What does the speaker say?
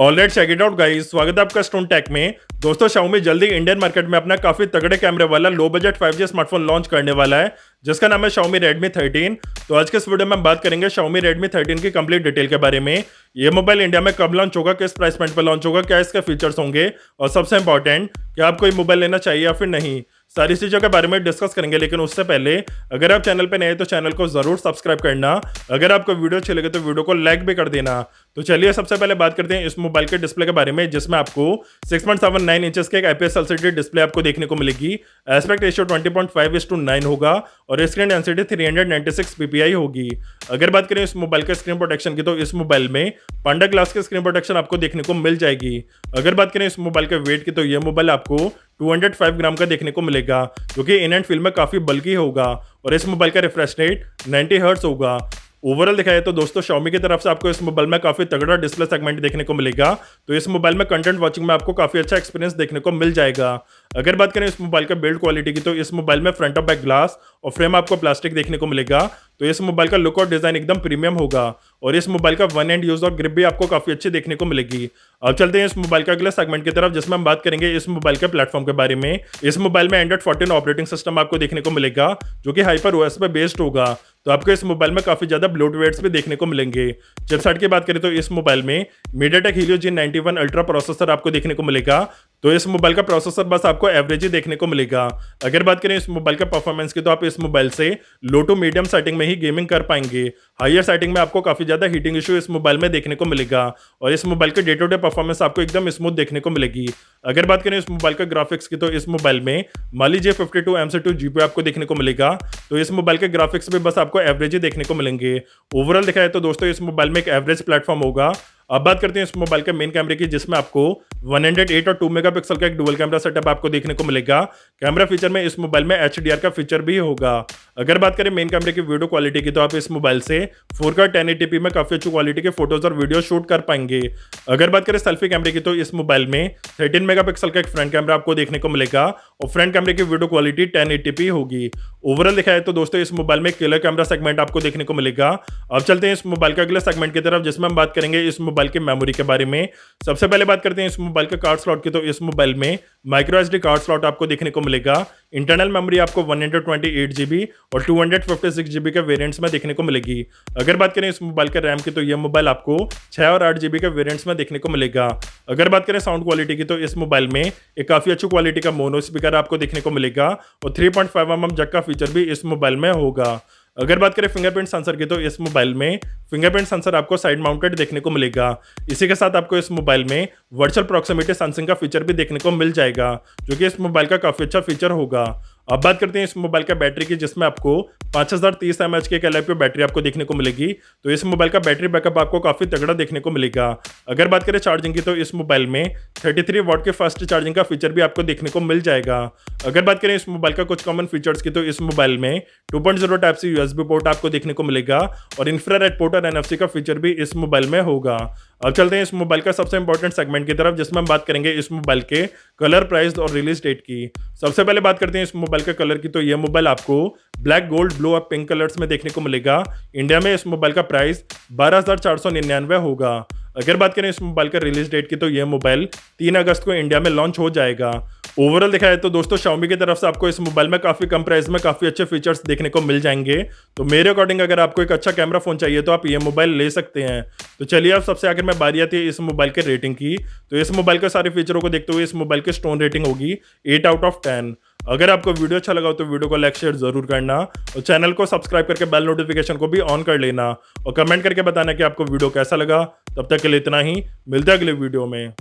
already check it out guys स्वागत है आपका स्टोन टेक में दोस्तों शाओमी जल्दी इंडियन मार्केट में अपना काफी तगड़े कैमरे वाला low budget 5G smartphone launch करने वाला है जिसका नाम है शाओमी रेडमी 13 तो आज के इस वीडियो में हम बात करेंगे शाओमी रेडमी 13 की कंप्लीट डिटेल के बारे में ये मोबाइल इंडिया में कब लॉन्च होगा किस प्राइस पॉइंट पर लॉन्च होगा क्या इसके फीचर्स होंगे और सबसे इंपॉर्टेंट क्या आपको ये मोबाइल लेना चाहिए या फिर नहीं सारी चीज़ों के बारे में डिस्कस करेंगे लेकिन उससे पहले अगर आप चैनल पर नए तो चैनल को ज़रूर सब्सक्राइब करना अगर आपको वीडियो अच्छी लगे तो वीडियो को लाइक भी कर देना तो चलिए सबसे पहले बात करते हैं इस मोबाइल के डिस्प्ले के बारे में जिसमें आपको 6.79 इंचेस के एक आईपीएस एलसीडी डिस्प्ले आपको देखने को मिलेगी aspect ratio five is to nine होगा और स्क्रीन डेंसिटी सिक्स पीपीआई होगी अगर बात करें इस मोबाइल के स्क्रीन प्रोटेक्शन की तो इस मोबाइल में पांडा ग्लास के स्क्रीन प्रोटेक्शन आपको देखने को मिल जाएगी अगर बात करें इस मोबाइल के वेट की तो यह मोबाइल आपको 205 ग्राम का देखने को मिलेगा जो कि इन एंड फील में काफ़ी बल्कि होगा और इस मोबाइल का रिफ्रेश रेट 90 हर्ट्स होगा ओवरऑल देखा जाए तो दोस्तों शॉमी की तरफ से आपको इस मोबाइल में काफी तगड़ा डिस्प्ले सेगमेंट देखने को मिलेगा तो इस मोबाइल में कंटेंट वॉचिंग में आपको काफी अच्छा एक्सपीरियंस देखने को मिल जाएगा अगर बात करें इस मोबाइल का बिल्ड क्वालिटी की तो इस मोबाइल में फ्रंट ऑफ बैक ग्लास और फ्रेम आपको प्लास्टिक देखने को मिलेगा तो इस मोबाइल का लुक और डिज़ाइन एकदम प्रीमियम होगा और इस मोबाइल का वन एंड यूज़ और ग्रिप भी आपको काफ़ी अच्छी देखने को मिलेगी अब चलते हैं इस मोबाइल का अगले सेगमेंट की तरफ जिसमें हम बात करेंगे इस मोबाइल के प्लेटफॉर्म के बारे में इस मोबाइल में एंड्रॉइड फोर्टीन ऑपरेटिंग सिस्टम आपको देखने को मिलेगा जो कि हाइपर ओएस पे बेस्ड होगा तो आपको इस मोबाइल में काफ़ी ज़्यादा ब्लूटवेट्स भी देखने को मिलेंगे चिपसाइट की बात करें तो इस मोबाइल में MediaTek Helio G ninety one ultra processor आपको देखने को मिलेगा तो इस मोबाइल का प्रोसेसर बस आपको एवरेज ही देखने को मिलेगा अगर बात करें इस मोबाइल के परफॉर्मेंस की तो आप इस मोबाइल से लो टू मीडियम सेटिंग में ही गेमिंग कर पाएंगे हायर सेटिंग में आपको काफ़ी ज़्यादा हीटिंग इशू इस मोबाइल में देखने को मिलेगा और इस मोबाइल के डे टू डे परफॉर्मेंस आपको एकदम स्मूथ देखने को मिलेगी अगर बात करें इस मोबाइल के ग्राफिक्स की तो इस मोबाइल में मान लीजिए fifty two M C two G आपको देखने को मिलेगा तो इस मोबाइल के ग्राफिक्स भी बस आपको एवरेज ही देखने को मिलेंगे ओवरऑल देखा जाए तो दोस्तों इस मोबाइल में एक एवरेज प्लेटफॉर्म होगा अब बात करते हैं इस मोबाइल के मेन कैमरे की जिसमें आपको 108 और 2 मेगापिक्सल का एक डुअल कैमरा सेटअप आपको देखने को मिलेगा कैमरा फीचर में इस मोबाइल में एच का फीचर भी होगा अगर बात करें मेन कैमरे की वीडियो क्वालिटी की तो आप इस मोबाइल से फोर का टेन में काफ़ी अच्छी क्वालिटी के फोटोज और वीडियो शूट कर पाएंगे अगर बात करें सेल्फी कैमरे की तो इस मोबाइल में थर्टीन मेगा का एक फ्रंट कैमरा आपको देखने को मिलेगा और फ्रंट कैमरे की वीडियो क्वालिटी टेन होगी ओवरऑल देखा जाए तो दोस्तों इस मोबाइल में किलर कैमरा सेगमेंट आपको देखने को मिलेगा अब चलते हैं इस मोबाइल के अगले सेगमेंट की तरफ जिसमें हम बात करेंगे इस मोबाइल के मेमोरी के बारे में सबसे पहले बात करते हैं इस मोबाइल के कार्ड स्लॉट की तो इस मोबाइल में माइक्रो एस कार्ड स्लॉट आपको देखने को मिलेगा इंटरनल मेमोरी आपको वन जीबी और टू जीबी के वेरियंट्स में देखने को मिलेगी अगर बात करें इस मोबाइल के रैम की तो यह मोबाइल आपको छः और आठ जीबी के वेरियंट्स में देखने को मिलेगा अगर बात करें साउंड क्वालिटी की तो इस मोबाइल में एक काफ़ी अच्छी क्वालिटी का मोनो स्पीकर आपको देखने को मिलेगा और थ्री पॉइंट फाइव जग का फीचर भी इस मोबाइल में होगा अगर बात करें फिंगरप्रिंट सेंसर की तो इस मोबाइल में फिंगरप्रिंट सेंसर आपको साइड माउंटेड देखने को मिलेगा इसी के साथ आपको इस मोबाइल में वर्चुअल प्रॉक्सिमिटी सेंसिंग का फीचर भी देखने को मिल जाएगा जो कि इस मोबाइल का काफ़ी अच्छा फीचर होगा अब बात करते हैं इस मोबाइल का बैटरी की जिसमें आपको पाँच हज़ार तीस एम एच की एक एल बैटरी आपको देखने को मिलेगी तो इस मोबाइल का बैटरी बैकअप आपको काफ़ी तगड़ा देखने को मिलेगा अगर बात करें चार्जिंग की तो इस मोबाइल में थर्टी थ्री वॉट के फास्ट चार्जिंग का फीचर भी आपको देखने को मिल जाएगा अगर बात करें इस मोबाइल का कुछ कॉमन फीचर्स की तो इस मोबाइल में two point zero type C USB port आपको देखने को मिलेगा और इंफ्रारेड पोर्ट और एनएफसी का फीचर भी इस मोबाइल में होगा अब चलते हैं इस मोबाइल का सबसे इंपॉर्टेंट सेगमेंट की तरफ जिसमें हम बात करेंगे इस मोबाइल के कलर प्राइस और रिलीज डेट की सबसे पहले बात करते हैं इस मोबाइल के कलर की तो यह मोबाइल आपको ब्लैक गोल्ड ब्लू और पिंक कलर्स में देखने को मिलेगा इंडिया में इस मोबाइल का प्राइस बारह होगा अगर बात करें इस मोबाइल का रिलीज डेट की तो यह मोबाइल तीन अगस्त को इंडिया में लॉन्च हो जाएगा ओवरऑल देखा जाए तो दोस्तों शाओमी की तरफ से आपको इस मोबाइल में काफ़ी कम प्राइस में काफ़ी अच्छे फीचर्स देखने को मिल जाएंगे तो मेरे अकॉर्डिंग अगर आपको एक अच्छा कैमरा फोन चाहिए तो आप ये मोबाइल ले सकते हैं तो चलिए आप सबसे आखिर में बारी आती है इस मोबाइल के रेटिंग की तो इस मोबाइल के सारे फीचरों को देखते हुए इस मोबाइल की स्टोन रेटिंग होगी एट आउट ऑफ टेन अगर आपको वीडियो अच्छा लगा हो तो वीडियो को लाइक शेयर जरूर करना और चैनल को सब्सक्राइब करके बेल नोटिफिकेशन को भी ऑन कर लेना और कमेंट करके बताना कि आपको वीडियो कैसा लगा तब तक के लिए इतना ही मिलते हैं अगले वीडियो में